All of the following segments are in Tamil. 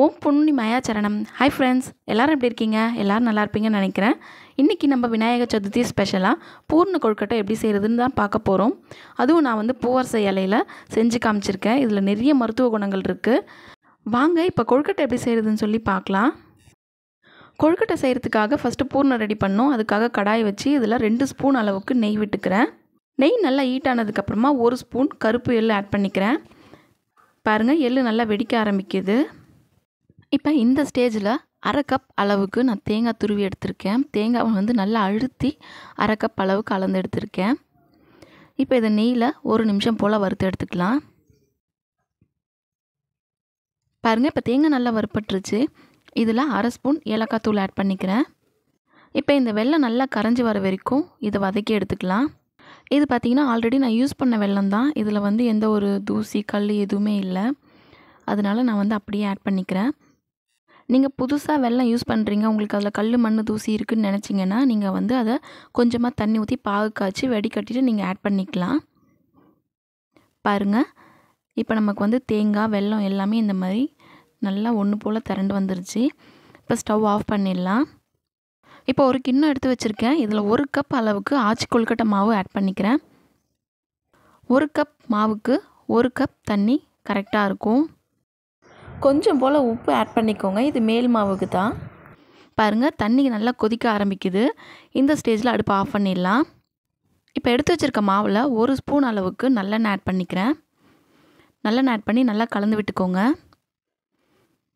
ஓம் பொன்னி மாயாச்சரணம் ஹாய் ஃப்ரெண்ட்ஸ் எல்லோரும் எப்படி இருக்கீங்க எல்லோரும் நல்லா இருப்பீங்கன்னு நினைக்கிறேன் இன்றைக்கி நம்ம விநாயகர் சதுர்த்தி ஸ்பெஷலாக பூர்ண கொழுக்கட்டை எப்படி செய்கிறதுன்னு தான் பார்க்க போகிறோம் அதுவும் நான் வந்து பூவரசை இலையில் செஞ்சு காமிச்சிருக்கேன் இதில் நிறைய மருத்துவ குணங்கள் இருக்குது வாங்க இப்போ கொழுக்கட்டை எப்படி செய்கிறதுன்னு சொல்லி பார்க்கலாம் கொழுக்கட்டை செய்கிறதுக்காக ஃபஸ்ட்டு பூர்ணை ரெடி பண்ணோம் அதுக்காக கடாய் வச்சு இதில் ரெண்டு ஸ்பூன் அளவுக்கு நெய் விட்டுக்கிறேன் நெய் நல்லா ஹீட் ஆனதுக்கப்புறமா ஒரு ஸ்பூன் கருப்பு எள் ஆட் பண்ணிக்கிறேன் பாருங்கள் எள் நல்லா வெடிக்க ஆரம்பிக்குது இப்போ இந்த ஸ்டேஜில் அரை கப் அளவுக்கு நான் தேங்காய் துருவி எடுத்திருக்கேன் தேங்காவை வந்து நல்லா அழுத்தி அரை கப் அளவுக்கு கலந்து எடுத்திருக்கேன் இப்போ இதை நெய்யில் ஒரு நிமிஷம் போல் வறுத்து எடுத்துக்கலாம் பாருங்கள் இப்போ தேங்காய் நல்லா வறுப்பட்டுருச்சு இதில் அரை ஸ்பூன் ஏலக்காய் தூள் ஆட் பண்ணிக்கிறேன் இப்போ இந்த வெள்ளம் நல்லா கரைஞ்சி வர வரைக்கும் இதை வதக்கி எடுத்துக்கலாம் இது பார்த்திங்கன்னா ஆல்ரெடி நான் யூஸ் பண்ண வெள்ளம் தான் இதில் வந்து எந்த ஒரு தூசி கல் எதுவுமே இல்லை அதனால் நான் வந்து அப்படியே ஆட் பண்ணிக்கிறேன் நீங்கள் புதுசாக வெள்ளம் யூஸ் பண்ணுறீங்க உங்களுக்கு அதில் கல் மண் தூசி இருக்குதுன்னு நினச்சிங்கன்னா நீங்கள் வந்து அதை கொஞ்சமாக தண்ணி ஊற்றி பாகு காய்ச்சி வடிகட்டிட்டு நீங்கள் ஆட் பண்ணிக்கலாம் பாருங்கள் இப்போ நமக்கு வந்து தேங்காய் வெல்லம் எல்லாமே இந்த மாதிரி நல்லா ஒன்று போல் திரண்டு வந்துருச்சு இப்போ ஸ்டவ் ஆஃப் பண்ணிடலாம் இப்போ ஒரு கிண்ணம் எடுத்து வச்சுருக்கேன் இதில் ஒரு கப் அளவுக்கு ஆச்சி கொழுக்கட்டை மாவு ஆட் பண்ணிக்கிறேன் ஒரு கப் மாவுக்கு ஒரு கப் தண்ணி கரெக்டாக இருக்கும் கொஞ்சம் போல் உப்பு ஆட் பண்ணிக்கோங்க இது மேல் மாவுக்கு தான் பாருங்கள் தண்ணி நல்லா கொதிக்க ஆரம்பிக்குது இந்த ஸ்டேஜில் அடுப்பு ஆஃப் பண்ணிடலாம் இப்போ எடுத்து வச்சுருக்க மாவில் ஒரு ஸ்பூன் அளவுக்கு நல்லெண்ணெய் ஆட் பண்ணிக்கிறேன் நல்லெண்ணெய் ஆட் பண்ணி நல்லா கலந்து விட்டுக்கோங்க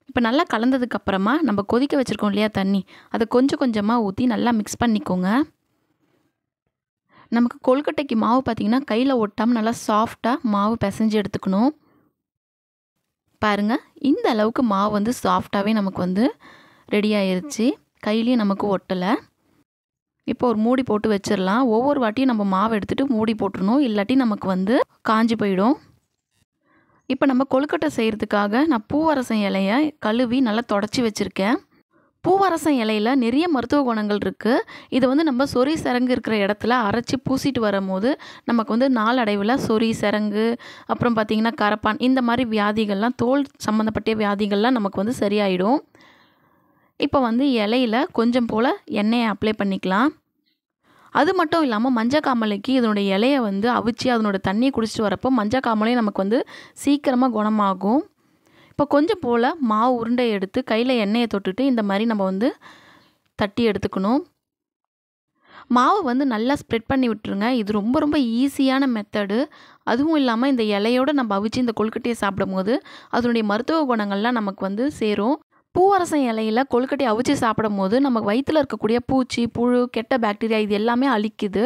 இப்போ நல்லா கலந்ததுக்கப்புறமா நம்ம கொதிக்க வச்சுருக்கோம் இல்லையா தண்ணி அதை கொஞ்சம் கொஞ்சமாக ஊற்றி நல்லா மிக்ஸ் பண்ணிக்கோங்க நமக்கு கொழுக்கட்டைக்கு மாவு பார்த்திங்கன்னா கையில் ஒட்டாமல் நல்லா சாஃப்டாக மாவு பிசைஞ்சு எடுத்துக்கணும் பாருங்கள் இந்த அளவுக்கு மாவு வந்து சாஃப்டாகவே நமக்கு வந்து ரெடி ஆயிருச்சு கையிலையும் நமக்கு ஒட்டலை இப்போ ஒரு மூடி போட்டு வச்சிடலாம் ஒவ்வொரு வாட்டியும் நம்ம மாவு எடுத்துகிட்டு மூடி போட்டுருணும் இல்லாட்டி நமக்கு வந்து காஞ்சி போயிடும் இப்போ நம்ம கொழுக்கட்டை செய்கிறதுக்காக நான் பூவரசம் இலையை கழுவி நல்லா தொடச்சி வச்சுருக்கேன் பூவரசம் இலையில் நிறைய மருத்துவ குணங்கள் இருக்குது இது வந்து நம்ம சொறி சரங்கு இருக்கிற இடத்துல அரைச்சி பூசிட்டு வரும்போது நமக்கு வந்து நாளடைவில் சொறி சரங்கு அப்புறம் பார்த்திங்கன்னா கரப்பான் இந்த மாதிரி வியாதிகள்லாம் தோல் சம்மந்தப்பட்ட வியாதிகள்லாம் நமக்கு வந்து சரியாயிடும் இப்போ வந்து இலையில் கொஞ்சம் போல் எண்ணெயை அப்ளை பண்ணிக்கலாம் அது மட்டும் இல்லாமல் மஞ்சள் காமலைக்கு இதனுடைய இலையை வந்து அவிச்சு அதனோட தண்ணியை குடிச்சிட்டு வரப்போ மஞ்சள் காமலையும் நமக்கு வந்து சீக்கிரமாக குணமாகும் இப்போ கொஞ்சம் போல் மாவு உருண்டை எடுத்து கையில் எண்ணெயை தொட்டுட்டு இந்த மாதிரி நம்ம வந்து தட்டி எடுத்துக்கணும் மாவை வந்து நல்லா ஸ்ப்ரெட் பண்ணி விட்டுருங்க இது ரொம்ப ரொம்ப ஈஸியான மெத்தடு அதுவும் இல்லாமல் இந்த இலையோடு நம்ம அவிச்சு இந்த கொழுக்கட்டையை சாப்பிடும்போது அதனுடைய மருத்துவ குணங்கள்லாம் நமக்கு வந்து சேரும் பூவரசம் இலையில் கொழுக்கட்டையை அவிச்சு சாப்பிடும் போது நமக்கு வயிற்றில் இருக்கக்கூடிய பூச்சி புழு கெட்ட பாக்டீரியா இது எல்லாமே அழிக்குது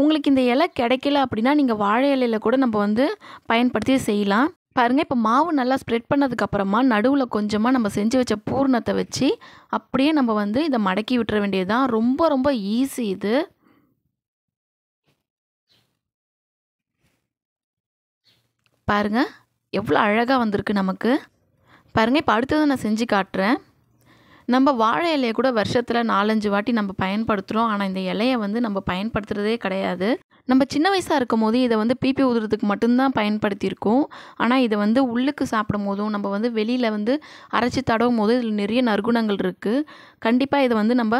உங்களுக்கு இந்த இலை கிடைக்கல அப்படின்னா நீங்கள் வாழை இலையில் கூட நம்ம வந்து பயன்படுத்தி செய்யலாம் பாருங்கள் இப்போ மாவு நல்லா ஸ்ப்ரெட் பண்ணதுக்கப்புறமா நடுவில் கொஞ்சமாக நம்ம செஞ்சு வச்ச பூர்ணத்தை வச்சு அப்படியே நம்ம வந்து இதை மடக்கி விட்டுற வேண்டியது தான் ரொம்ப ரொம்ப ஈஸி இது பாருங்கள் எவ்வளோ அழகாக வந்திருக்கு நமக்கு பாருங்கள் இப்போ அடுத்தது நான் செஞ்சு காட்டுறேன் நம்ம வாழை இலையை கூட வருஷத்தில் நாலஞ்சு வாட்டி நம்ம பயன்படுத்துகிறோம் ஆனால் இந்த இலையை வந்து நம்ம பயன்படுத்துகிறதே கிடையாது நம்ம சின்ன வயசாக இருக்கும் போது இதை வந்து பிபி ஊதுறதுக்கு மட்டும்தான் பயன்படுத்தியிருக்கோம் ஆனால் இதை வந்து உள்ளுக்கு சாப்பிடும் போதும் நம்ம வந்து வெளியில் வந்து அரைச்சி தடவும் போது இதில் நிறைய நற்குணங்கள் இருக்குது கண்டிப்பாக இதை வந்து நம்ம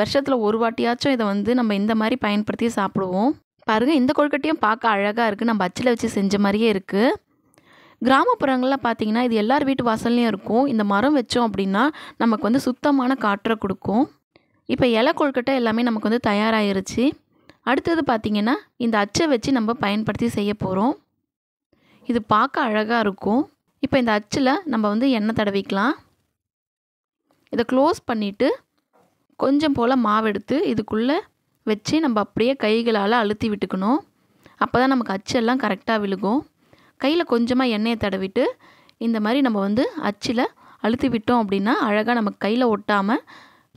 வருஷத்தில் ஒரு வாட்டியாச்சும் இதை வந்து நம்ம இந்த மாதிரி பயன்படுத்தி சாப்பிடுவோம் பாருங்கள் இந்த கொழுக்கட்டையும் பார்க்க அழகாக இருக்குது நம்ம அச்சில் வச்சு செஞ்ச மாதிரியே இருக்குது கிராமப்புறங்களில் பார்த்தீங்கன்னா இது எல்லார் வீட்டு வாசல்லையும் இருக்கும் இந்த மரம் வச்சோம் அப்படின்னா நமக்கு வந்து சுத்தமான காற்றை கொடுக்கும் இப்போ இலை கொழுக்கட்டை எல்லாமே நமக்கு வந்து தயாராகிருச்சு அடுத்தது பார்த்திங்கன்னா இந்த அச்சை வச்சு நம்ம பயன்படுத்தி செய்ய போகிறோம் இது பார்க்க அழகாக இருக்கும் இப்போ இந்த அச்சில் நம்ம வந்து எண்ணெய் தடவிக்கலாம் இதை க்ளோஸ் பண்ணிவிட்டு கொஞ்சம் போல் மாவு எடுத்து இதுக்குள்ளே வச்சு நம்ம அப்படியே கைகளால் அழுத்தி விட்டுக்கணும் அப்போ தான் நமக்கு அச்செல்லாம் கரெக்டாக விழுகும் கையில் கொஞ்சமாக எண்ணெயை தடவிட்டு இந்த மாதிரி நம்ம வந்து அச்சில் அழுத்தி விட்டோம் அப்படின்னா அழகாக நமக்கு கையில் ஒட்டாமல்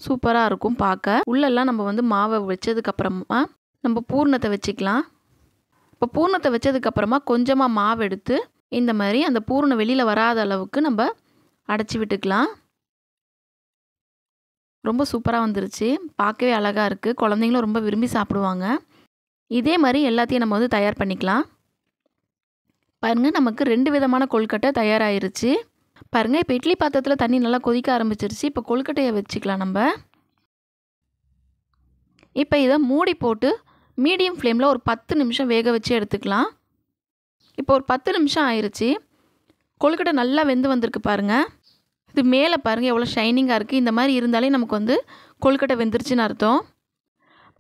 சூப்பராக இருக்கும் பார்க்க உள்ளெல்லாம் நம்ம வந்து மாவை வச்சதுக்கப்புறமா நம்ம பூர்ணத்தை வச்சுக்கலாம் இப்போ பூர்ணத்தை வச்சதுக்கப்புறமா கொஞ்சமாக மாவு எடுத்து இந்த மாதிரி அந்த பூர்ணம் வெளியில் வராத அளவுக்கு நம்ம அடைச்சி விட்டுக்கலாம் ரொம்ப சூப்பராக வந்துருச்சு பார்க்கவே அழகாக இருக்குது குழந்தைங்களும் ரொம்ப விரும்பி சாப்பிடுவாங்க இதே மாதிரி எல்லாத்தையும் நம்ம வந்து தயார் பண்ணிக்கலாம் பாருங்கள் நமக்கு ரெண்டு விதமான கொழுக்கட்டை தயாராகிருச்சு பாருங்கள் இப்போ இட்லி பாத்திரத்தில் தண்ணி நல்லா கொதிக்க ஆரம்பிச்சிருச்சு இப்போ கொழுக்கட்டையை வச்சுக்கலாம் நம்ம இப்போ இதை மூடி போட்டு மீடியம் ஃப்ளேமில் ஒரு பத்து நிமிஷம் வேக வச்சு எடுத்துக்கலாம் இப்போ ஒரு பத்து நிமிஷம் ஆயிடுச்சு கொழுக்கட்டை நல்லா வெந்து வந்திருக்கு பாருங்கள் இது மேலே பாருங்கள் எவ்வளோ ஷைனிங்காக இருக்குது இந்த மாதிரி இருந்தாலே நமக்கு வந்து கொழுக்கட்டை வெந்துருச்சுன்னு அர்த்தம்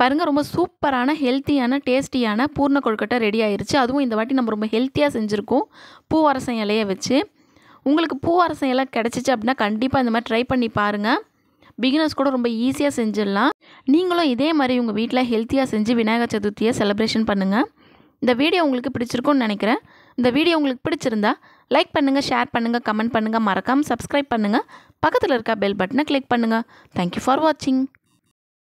பாருங்கள் ரொம்ப சூப்பரான ஹெல்த்தியான டேஸ்டியான பூர்ண கொழுக்கட்டை ரெடி ஆயிடுச்சு அதுவும் இந்த வாட்டி நம்ம ரொம்ப ஹெல்த்தியாக செஞ்சுருக்கோம் பூவரசம் இலையை வச்சு உங்களுக்கு பூவரசம் இலை கிடச்சிச்சு அப்படின்னா கண்டிப்பாக இந்த மாதிரி ட்ரை பண்ணி பாருங்கள் பிகினர்ஸ் கூட ரொம்ப ஈஸியாக செஞ்சிடலாம் நீங்களும் இதே மாதிரி உங்கள் வீட்டில் ஹெல்த்தியாக செஞ்சு விநாயகர் சதுர்த்தியை செலிப்ரேஷன் பண்ணுங்கள் இந்த வீடியோ உங்களுக்கு பிடிச்சிருக்கோன்னு நினைக்கிறேன் இந்த வீடியோ உங்களுக்கு பிடிச்சிருந்தா லைக் பண்ணுங்கள் ஷேர் பண்ணுங்கள் கமெண்ட் பண்ணுங்கள் மறக்காமல் சப்ஸ்கிரைப் பண்ணுங்கள் பக்கத்தில் இருக்க பெல் பட்டனை கிளிக் பண்ணுங்கள் தேங்க்யூ ஃபார் வாட்சிங்